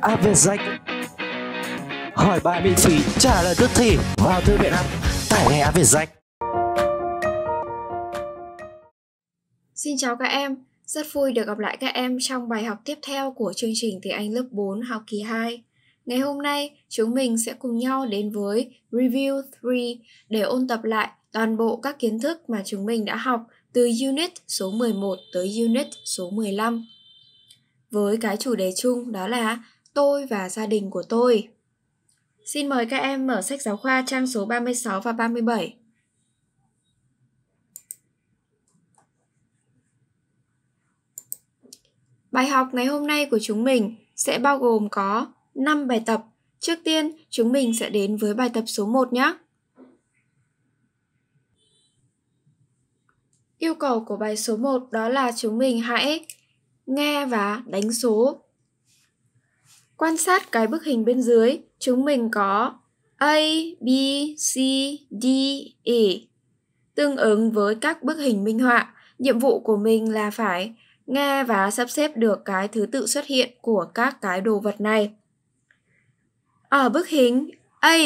app Việt Danh Hỏi bài miễn phí, trả lời tức thì vào thư viện app, tải ngay app Việt Danh Xin chào các em, rất vui được gặp lại các em trong bài học tiếp theo của chương trình tiếng Anh lớp 4 học kỳ 2. Ngày hôm nay, chúng mình sẽ cùng nhau đến với Review 3 để ôn tập lại toàn bộ các kiến thức mà chúng mình đã học từ Unit số 11 tới Unit số 15 với cái chủ đề chung đó là tôi và gia đình của tôi. Xin mời các em mở sách giáo khoa trang số 36 và 37. Bài học ngày hôm nay của chúng mình sẽ bao gồm có 5 bài tập. Trước tiên, chúng mình sẽ đến với bài tập số 1 nhé. Yêu cầu của bài số 1 đó là chúng mình hãy nghe và đánh số Quan sát cái bức hình bên dưới, chúng mình có A, B, C, D, E tương ứng với các bức hình minh họa. Nhiệm vụ của mình là phải nghe và sắp xếp được cái thứ tự xuất hiện của các cái đồ vật này. Ở bức hình A,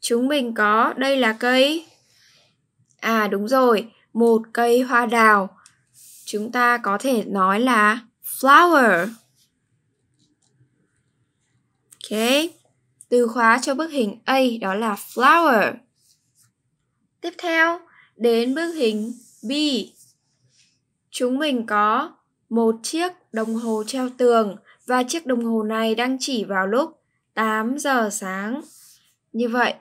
chúng mình có đây là cây. À đúng rồi, một cây hoa đào. Chúng ta có thể nói là flower. Từ khóa cho bức hình A đó là flower. Tiếp theo, đến bức hình B. Chúng mình có một chiếc đồng hồ treo tường và chiếc đồng hồ này đang chỉ vào lúc 8 giờ sáng. Như vậy,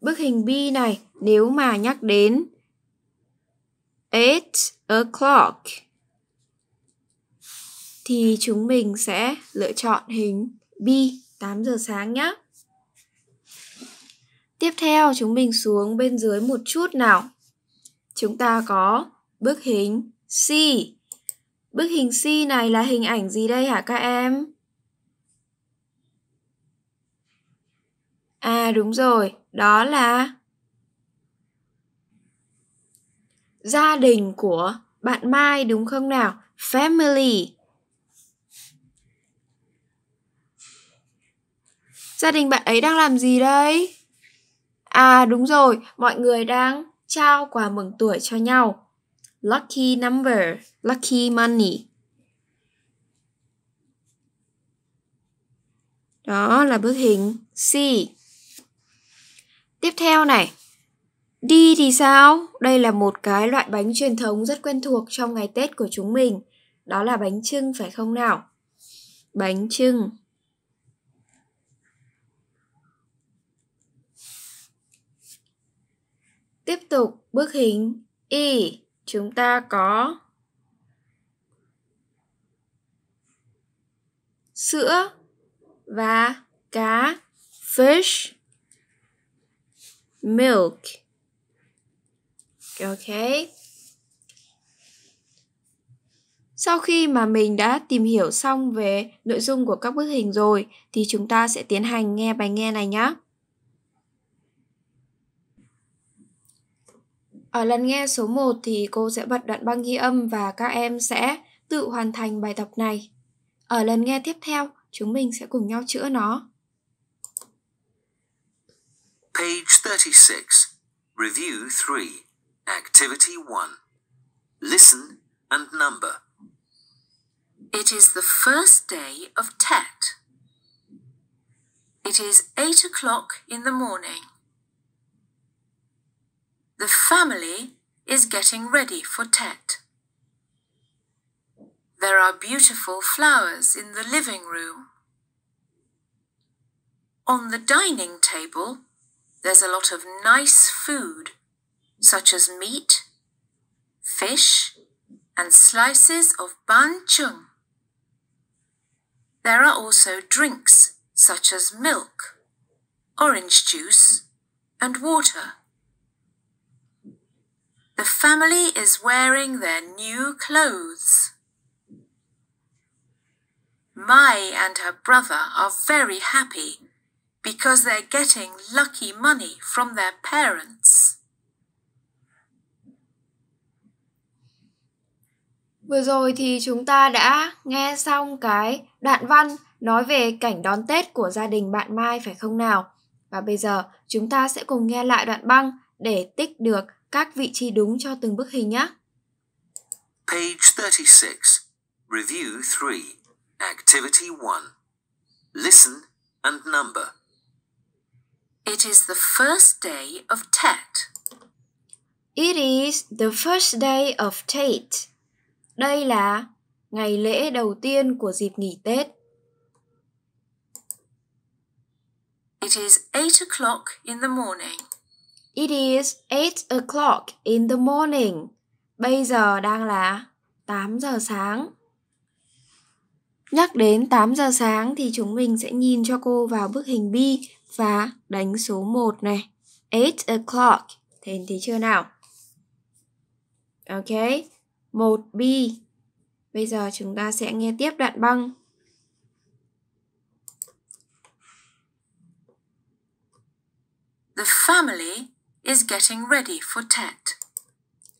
bức hình B này nếu mà nhắc đến 8 o'clock thì chúng mình sẽ lựa chọn hình B. 8 giờ sáng nhé. Tiếp theo chúng mình xuống bên dưới một chút nào. Chúng ta có bức hình C. Bức hình C này là hình ảnh gì đây hả các em? À đúng rồi, đó là gia đình của bạn Mai đúng không nào? Family. Gia đình bạn ấy đang làm gì đây? À đúng rồi, mọi người đang trao quà mừng tuổi cho nhau. Lucky number, lucky money. Đó là bức hình C. Tiếp theo này, đi thì sao? Đây là một cái loại bánh truyền thống rất quen thuộc trong ngày Tết của chúng mình. Đó là bánh trưng phải không nào? Bánh trưng. Tiếp tục bức hình Y, chúng ta có sữa và cá fish milk ok sau khi mà mình đã tìm hiểu xong về nội dung của các bức hình rồi thì chúng ta sẽ tiến hành nghe bài nghe này nhé Ở lần nghe số 1 thì cô sẽ bật đoạn băng ghi âm và các em sẽ tự hoàn thành bài tập này. Ở lần nghe tiếp theo, chúng mình sẽ cùng nhau chữa nó. Page 36, Review 3, Activity 1. Listen and number. It is the first day of Tet. It is eight o'clock in the morning. The family is getting ready for Tet. There are beautiful flowers in the living room. On the dining table, there's a lot of nice food, such as meat, fish, and slices of ban chung. There are also drinks, such as milk, orange juice, and water. The family is wearing their new clothes. Mai and her brother are very happy because they're getting lucky money from their parents. Vừa rồi thì chúng ta đã nghe xong cái đoạn văn nói về cảnh đón Tết của gia đình bạn Mai phải không nào? Và bây giờ chúng ta sẽ cùng nghe lại đoạn băng để tích được các vị trí đúng cho từng bức hình nhé. Page 36. Review 3. Activity 1. Listen and number. It is the first day of Tet. It is the first day of Tet. Đây là ngày lễ đầu tiên của dịp nghỉ Tết. It is 8 o'clock in the morning. It is 8 o'clock in the morning. Bây giờ đang là 8 giờ sáng. Nhắc đến 8 giờ sáng thì chúng mình sẽ nhìn cho cô vào bức hình B và đánh số 1 này. 8 o'clock. Thế thì chưa nào? Ok. 1B. Bây giờ chúng ta sẽ nghe tiếp đoạn băng. The family is getting ready for Tet.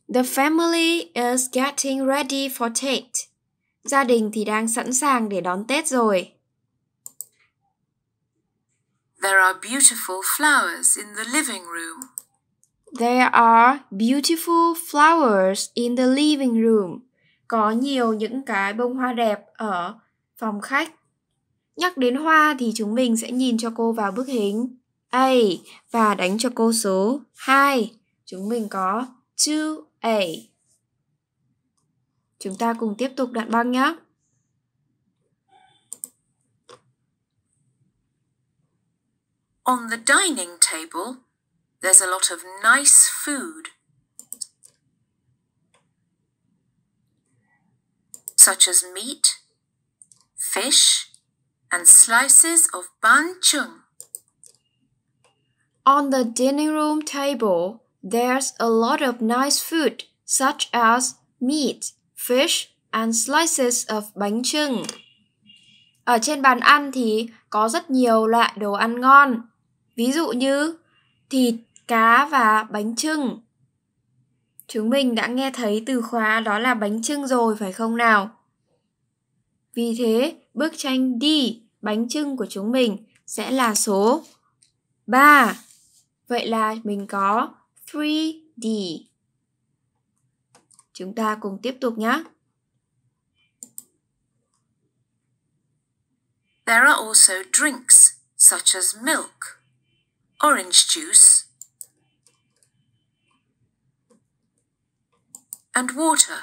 The family is getting ready for Tet. Gia đình thì đang sẵn sàng để đón Tết rồi. There are beautiful flowers in the living room. There are beautiful flowers in the living room. Có nhiều những cái bông hoa đẹp ở phòng khách. Nhắc đến hoa thì chúng mình sẽ nhìn cho cô vào bức hình. A và đánh cho cô số 2. Chúng mình có 2A. Chúng ta cùng tiếp tục đoạn băng nhé. On the dining table, there's a lot of nice food, such as meat, fish, and slices of banh chung. On the dining room table, there's a lot of nice food such as meat, fish and slices of bánh chưng. Ở trên bàn ăn thì có rất nhiều loại đồ ăn ngon, ví dụ như thịt, cá và bánh trưng. Chúng mình đã nghe thấy từ khóa đó là bánh trưng rồi phải không nào? Vì thế, bức tranh đi bánh trưng của chúng mình sẽ là số 3. Vậy là mình có 3D. Chúng ta cùng tiếp tục nhé. There are also drinks such as milk, orange juice, and water.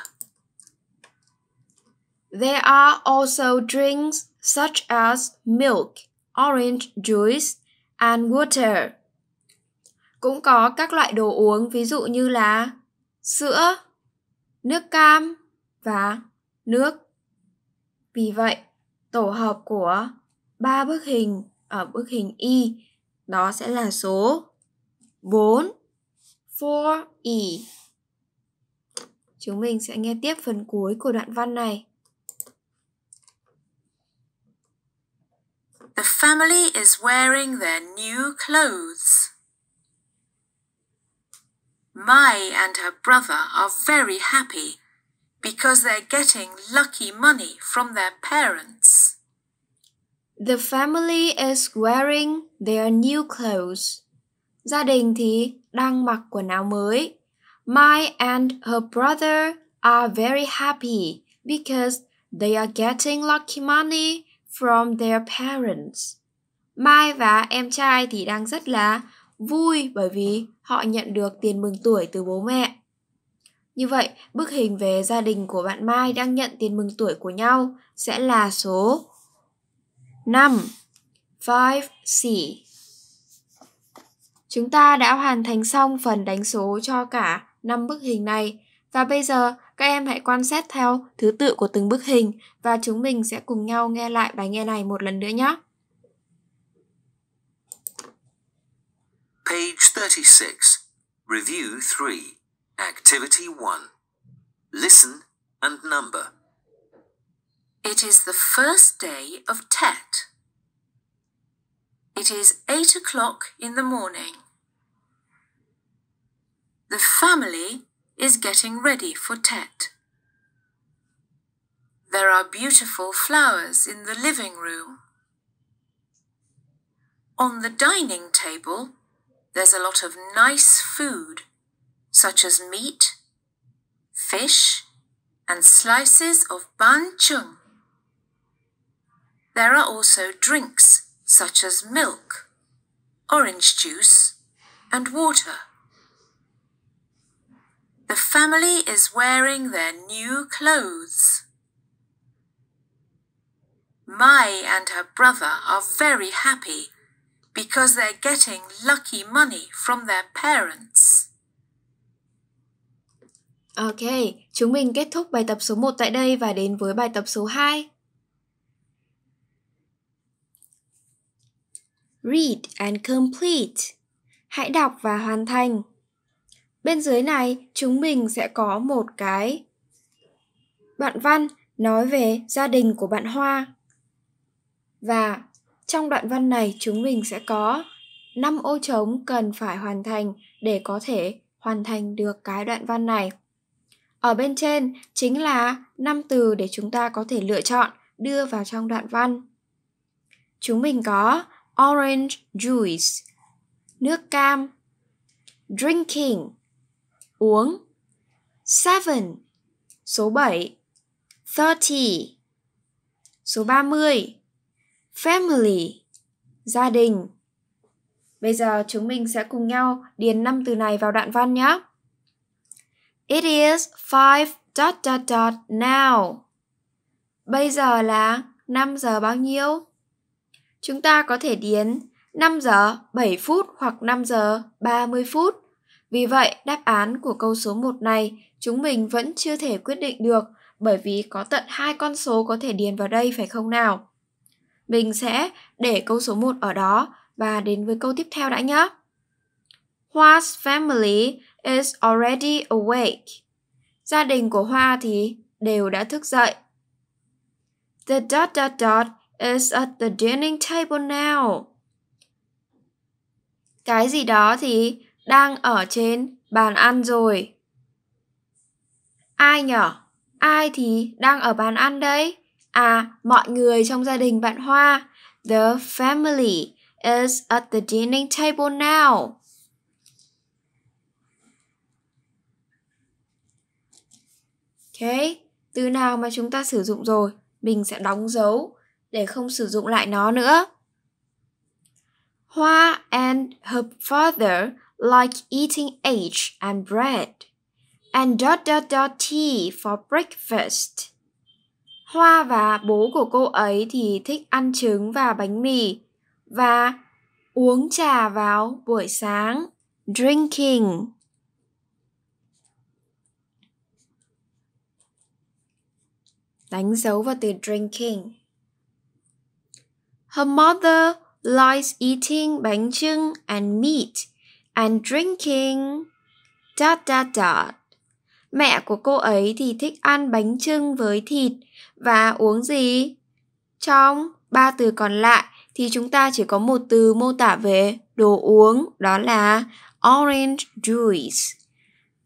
There are also drinks such as milk, orange juice, and water. Cũng có các loại đồ uống ví dụ như là sữa, nước cam và nước. Vì vậy, tổ hợp của ba bức hình ở bức hình Y đó sẽ là số 4 4E. Chúng mình sẽ nghe tiếp phần cuối của đoạn văn này. The family is wearing their new clothes. Mai and her brother are very happy because they're getting lucky money from their parents. The family is wearing their new clothes. Gia đình thì đang mặc quần áo mới. Mai and her brother are very happy because they are getting lucky money from their parents. Mai và em trai thì đang rất là vui bởi vì họ nhận được tiền mừng tuổi từ bố mẹ. Như vậy, bức hình về gia đình của bạn Mai đang nhận tiền mừng tuổi của nhau sẽ là số 5, 5C. Chúng ta đã hoàn thành xong phần đánh số cho cả 5 bức hình này. Và bây giờ, các em hãy quan sát theo thứ tự của từng bức hình và chúng mình sẽ cùng nhau nghe lại bài nghe này một lần nữa nhé. Page 36. Review 3. Activity 1. Listen and number. It is the first day of TET. It is 8 o'clock in the morning. The family is getting ready for Tet. There are beautiful flowers in the living room. On the dining table there's a lot of nice food, such as meat, fish, and slices of ban chung. There are also drinks, such as milk, orange juice, and water. The family is wearing their new clothes. Mai and her brother are very happy because they're getting lucky money from their parents. Ok, chúng mình kết thúc bài tập số 1 tại đây và đến với bài tập số 2. Read and complete. Hãy đọc và hoàn thành. Bên dưới này, chúng mình sẽ có một cái đoạn văn nói về gia đình của bạn Hoa. Và trong đoạn văn này chúng mình sẽ có 5 ô trống cần phải hoàn thành để có thể hoàn thành được cái đoạn văn này. Ở bên trên chính là 5 từ để chúng ta có thể lựa chọn đưa vào trong đoạn văn. Chúng mình có orange juice, nước cam, drinking, uống, seven, số 7, thirty, số 30, Family, gia đình. Bây giờ chúng mình sẽ cùng nhau điền năm từ này vào đoạn văn nhé. It is five dot dot dot now. Bây giờ là 5 giờ bao nhiêu? Chúng ta có thể điền 5 giờ 7 phút hoặc 5 giờ 30 phút. Vì vậy, đáp án của câu số 1 này chúng mình vẫn chưa thể quyết định được bởi vì có tận hai con số có thể điền vào đây phải không nào? Mình sẽ để câu số 1 ở đó và đến với câu tiếp theo đã nhé. Hoa's family is already awake. Gia đình của Hoa thì đều đã thức dậy. The dot dot dot is at the dining table now. Cái gì đó thì đang ở trên bàn ăn rồi. Ai nhở? Ai thì đang ở bàn ăn đấy? à mọi người trong gia đình bạn Hoa. The family is at the dining table now. Ok, từ nào mà chúng ta sử dụng rồi, mình sẽ đóng dấu để không sử dụng lại nó nữa. Hoa and her father like eating eggs and bread and dot dot dot tea for breakfast. Hoa và bố của cô ấy thì thích ăn trứng và bánh mì và uống trà vào buổi sáng. Drinking. Đánh dấu vào từ drinking. Her mother likes eating bánh trưng and meat and drinking dot dot dot. Mẹ của cô ấy thì thích ăn bánh trưng với thịt và uống gì? Trong ba từ còn lại thì chúng ta chỉ có một từ mô tả về đồ uống đó là orange juice,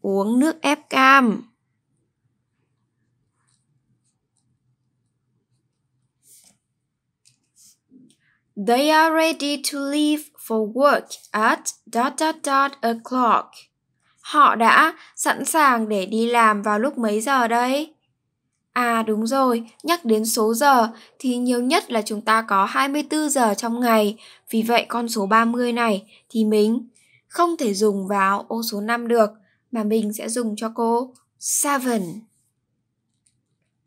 uống nước ép cam. They are ready to leave for work at dot dot dot o'clock họ đã sẵn sàng để đi làm vào lúc mấy giờ đấy? À đúng rồi, nhắc đến số giờ thì nhiều nhất là chúng ta có 24 giờ trong ngày, vì vậy con số 30 này thì mình không thể dùng vào ô số 5 được, mà mình sẽ dùng cho cô 7.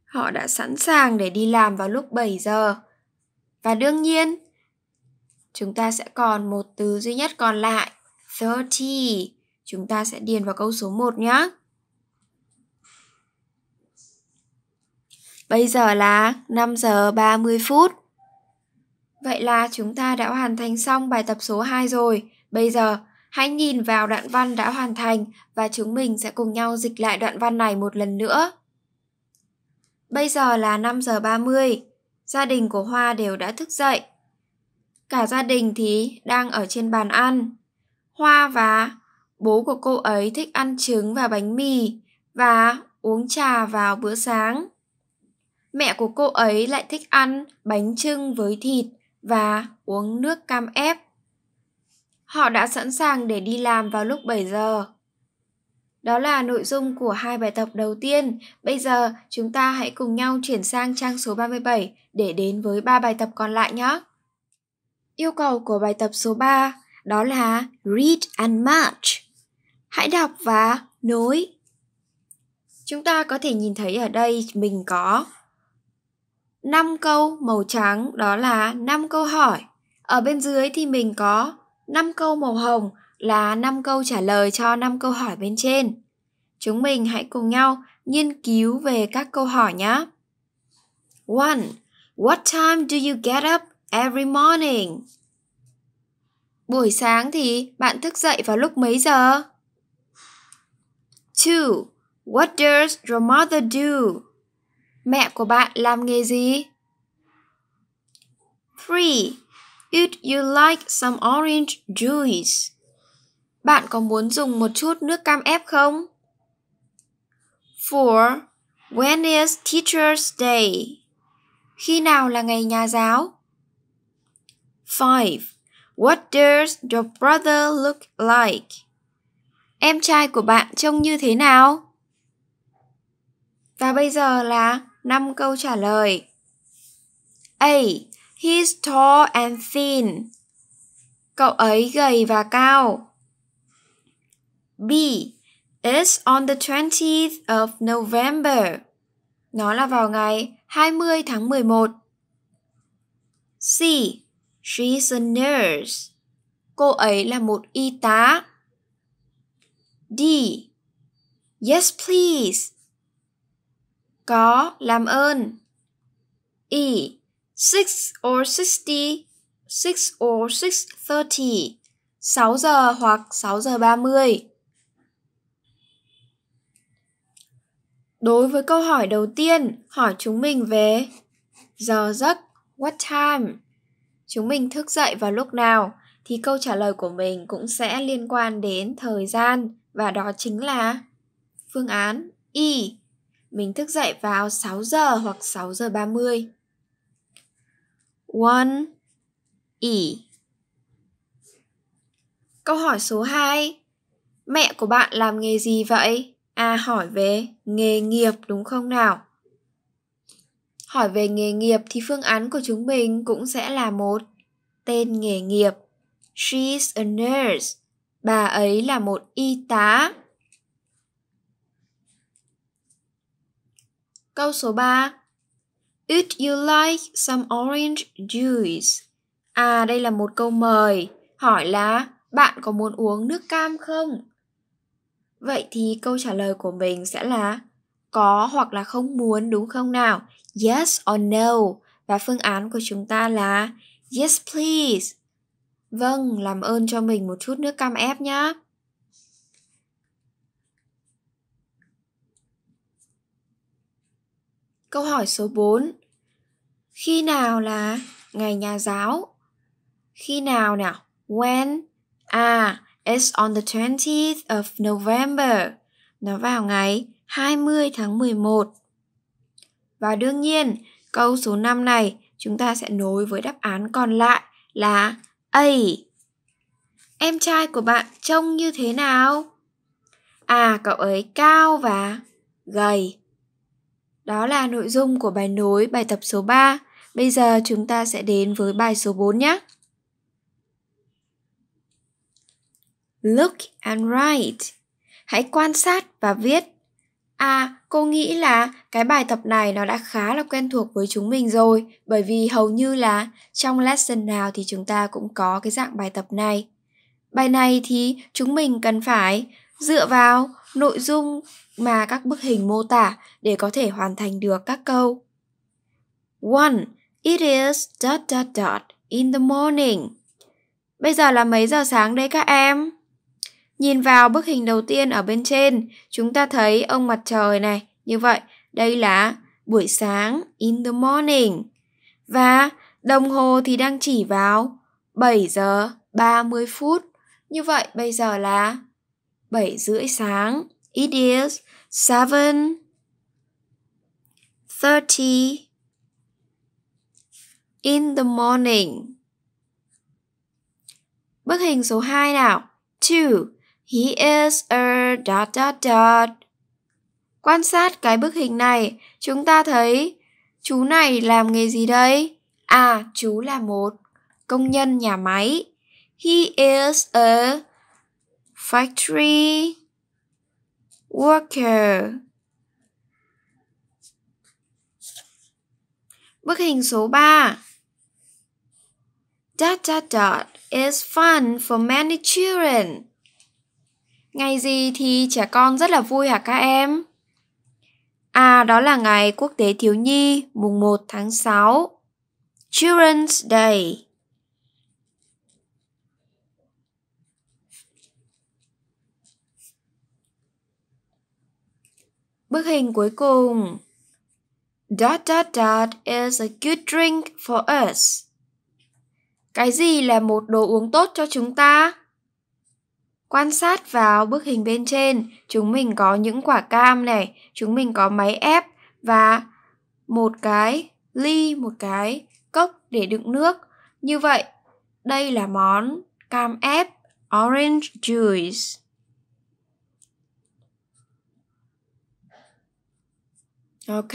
Họ đã sẵn sàng để đi làm vào lúc 7 giờ. Và đương nhiên, chúng ta sẽ còn một từ duy nhất còn lại, 30. Chúng ta sẽ điền vào câu số 1 nhé. Bây giờ là 5 giờ 30 phút. Vậy là chúng ta đã hoàn thành xong bài tập số 2 rồi. Bây giờ hãy nhìn vào đoạn văn đã hoàn thành và chúng mình sẽ cùng nhau dịch lại đoạn văn này một lần nữa. Bây giờ là 5 giờ 30. Gia đình của Hoa đều đã thức dậy. Cả gia đình thì đang ở trên bàn ăn. Hoa và Bố của cô ấy thích ăn trứng và bánh mì và uống trà vào bữa sáng. Mẹ của cô ấy lại thích ăn bánh trưng với thịt và uống nước cam ép. Họ đã sẵn sàng để đi làm vào lúc 7 giờ. Đó là nội dung của hai bài tập đầu tiên. Bây giờ chúng ta hãy cùng nhau chuyển sang trang số 37 để đến với ba bài tập còn lại nhé. Yêu cầu của bài tập số 3 đó là read and match. Hãy đọc và nối. Chúng ta có thể nhìn thấy ở đây mình có 5 câu màu trắng đó là 5 câu hỏi. Ở bên dưới thì mình có 5 câu màu hồng là 5 câu trả lời cho 5 câu hỏi bên trên. Chúng mình hãy cùng nhau nghiên cứu về các câu hỏi nhé. 1. What time do you get up every morning? Buổi sáng thì bạn thức dậy vào lúc mấy giờ? 2. What does your mother do? Mẹ của bạn làm nghề gì? 3. Would you like some orange juice? Bạn có muốn dùng một chút nước cam ép không? 4. When is Teacher's Day? Khi nào là ngày nhà giáo? 5. What does your brother look like? em trai của bạn trông như thế nào? Và bây giờ là 5 câu trả lời. A. He's tall and thin. Cậu ấy gầy và cao. B. It's on the 20th of November. Nó là vào ngày 20 tháng 11. C. She's a nurse. Cô ấy là một y tá. D. Yes please. Có, làm ơn. E. Six or sixty, six or six thirty. 6 giờ hoặc 6 giờ 30. Đối với câu hỏi đầu tiên, hỏi chúng mình về giờ giấc, what time? Chúng mình thức dậy vào lúc nào? Thì câu trả lời của mình cũng sẽ liên quan đến thời gian, và đó chính là phương án Y. Mình thức dậy vào 6 giờ hoặc 6 giờ 30. 1 e Câu hỏi số 2. Mẹ của bạn làm nghề gì vậy? À hỏi về nghề nghiệp đúng không nào? Hỏi về nghề nghiệp thì phương án của chúng mình cũng sẽ là một tên nghề nghiệp. She's a nurse. Bà ấy là một y tá. Câu số 3. Would you like some orange juice? À đây là một câu mời, hỏi là bạn có muốn uống nước cam không? Vậy thì câu trả lời của mình sẽ là có hoặc là không muốn đúng không nào? Yes or no. Và phương án của chúng ta là yes please. Vâng, làm ơn cho mình một chút nước cam ép nhá. Câu hỏi số 4. Khi nào là ngày nhà giáo? Khi nào nào? When? À, it's on the 20th of November. Nó vào ngày 20 tháng 11. Và đương nhiên, câu số 5 này chúng ta sẽ nối với đáp án còn lại là Ây! Em trai của bạn trông như thế nào? À, cậu ấy cao và gầy. Đó là nội dung của bài nối bài tập số 3. Bây giờ chúng ta sẽ đến với bài số 4 nhé. Look and write. Hãy quan sát và viết. À, cô nghĩ là cái bài tập này nó đã khá là quen thuộc với chúng mình rồi, bởi vì hầu như là trong lesson nào thì chúng ta cũng có cái dạng bài tập này. Bài này thì chúng mình cần phải dựa vào nội dung mà các bức hình mô tả để có thể hoàn thành được các câu. One, it is dot dot dot in the morning. Bây giờ là mấy giờ sáng đây các em? Nhìn vào bức hình đầu tiên ở bên trên, chúng ta thấy ông mặt trời này. Như vậy, đây là buổi sáng, in the morning. Và đồng hồ thì đang chỉ vào 7 giờ 30 phút. Như vậy bây giờ là 7 rưỡi sáng. It is 7 30 in the morning. Bức hình số 2 nào. 2 He is a dot dot dot. Quan sát cái bức hình này, chúng ta thấy chú này làm nghề gì đây? À, chú là một công nhân nhà máy. He is a factory worker. Bức hình số 3. Dot dot dot is fun for many children. Ngày gì thì trẻ con rất là vui hả các em? À, đó là ngày quốc tế thiếu nhi, mùng 1 tháng 6. Children's Day. Bức hình cuối cùng. Dot dot dot is a good drink for us. Cái gì là một đồ uống tốt cho chúng ta? Quan sát vào bức hình bên trên, chúng mình có những quả cam này, chúng mình có máy ép và một cái ly, một cái cốc để đựng nước. Như vậy, đây là món cam ép orange juice. Ok,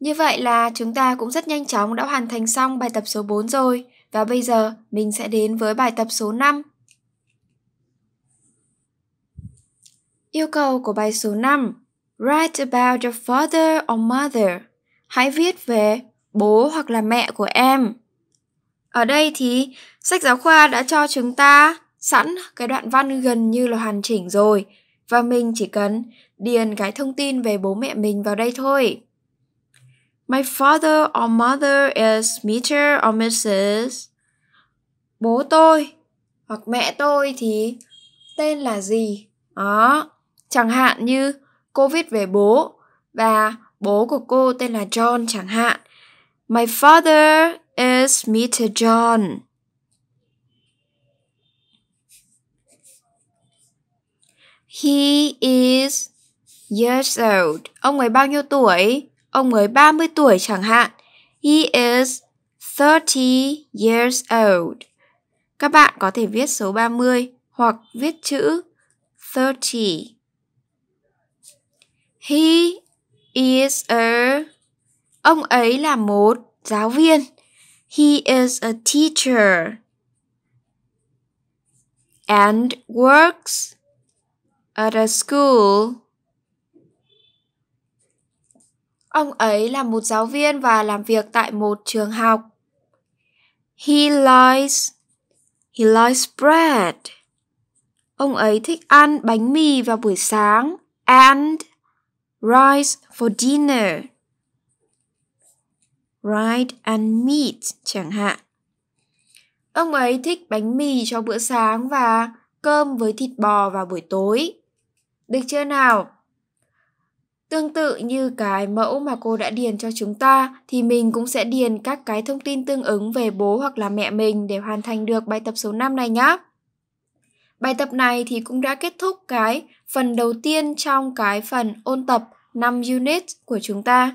như vậy là chúng ta cũng rất nhanh chóng đã hoàn thành xong bài tập số 4 rồi. Và bây giờ mình sẽ đến với bài tập số 5. Yêu cầu của bài số 5 Write about your father or mother. Hãy viết về bố hoặc là mẹ của em. Ở đây thì sách giáo khoa đã cho chúng ta sẵn cái đoạn văn gần như là hoàn chỉnh rồi và mình chỉ cần điền cái thông tin về bố mẹ mình vào đây thôi. My father or mother is Mr. or Mrs. Bố tôi hoặc mẹ tôi thì tên là gì? Đó chẳng hạn như cô viết về bố và bố của cô tên là John chẳng hạn. My father is Mr. John. He is years old. Ông ấy bao nhiêu tuổi? Ông ấy 30 tuổi chẳng hạn. He is 30 years old. Các bạn có thể viết số 30 hoặc viết chữ 30. He is a Ông ấy là một giáo viên. He is a teacher. And works at a school. Ông ấy là một giáo viên và làm việc tại một trường học. He likes He likes bread. Ông ấy thích ăn bánh mì vào buổi sáng and rice for dinner. Rice and meat chẳng hạn. Ông ấy thích bánh mì cho bữa sáng và cơm với thịt bò vào buổi tối. Được chưa nào? Tương tự như cái mẫu mà cô đã điền cho chúng ta thì mình cũng sẽ điền các cái thông tin tương ứng về bố hoặc là mẹ mình để hoàn thành được bài tập số 5 này nhé. Bài tập này thì cũng đã kết thúc cái phần đầu tiên trong cái phần ôn tập 5 unit của chúng ta.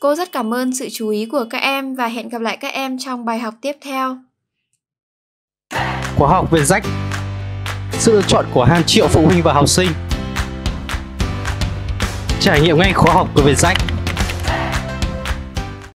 Cô rất cảm ơn sự chú ý của các em và hẹn gặp lại các em trong bài học tiếp theo. Khóa học về rách Sự lựa chọn của hàng triệu phụ huynh và học sinh Trải nghiệm ngay khóa học của Việt Rách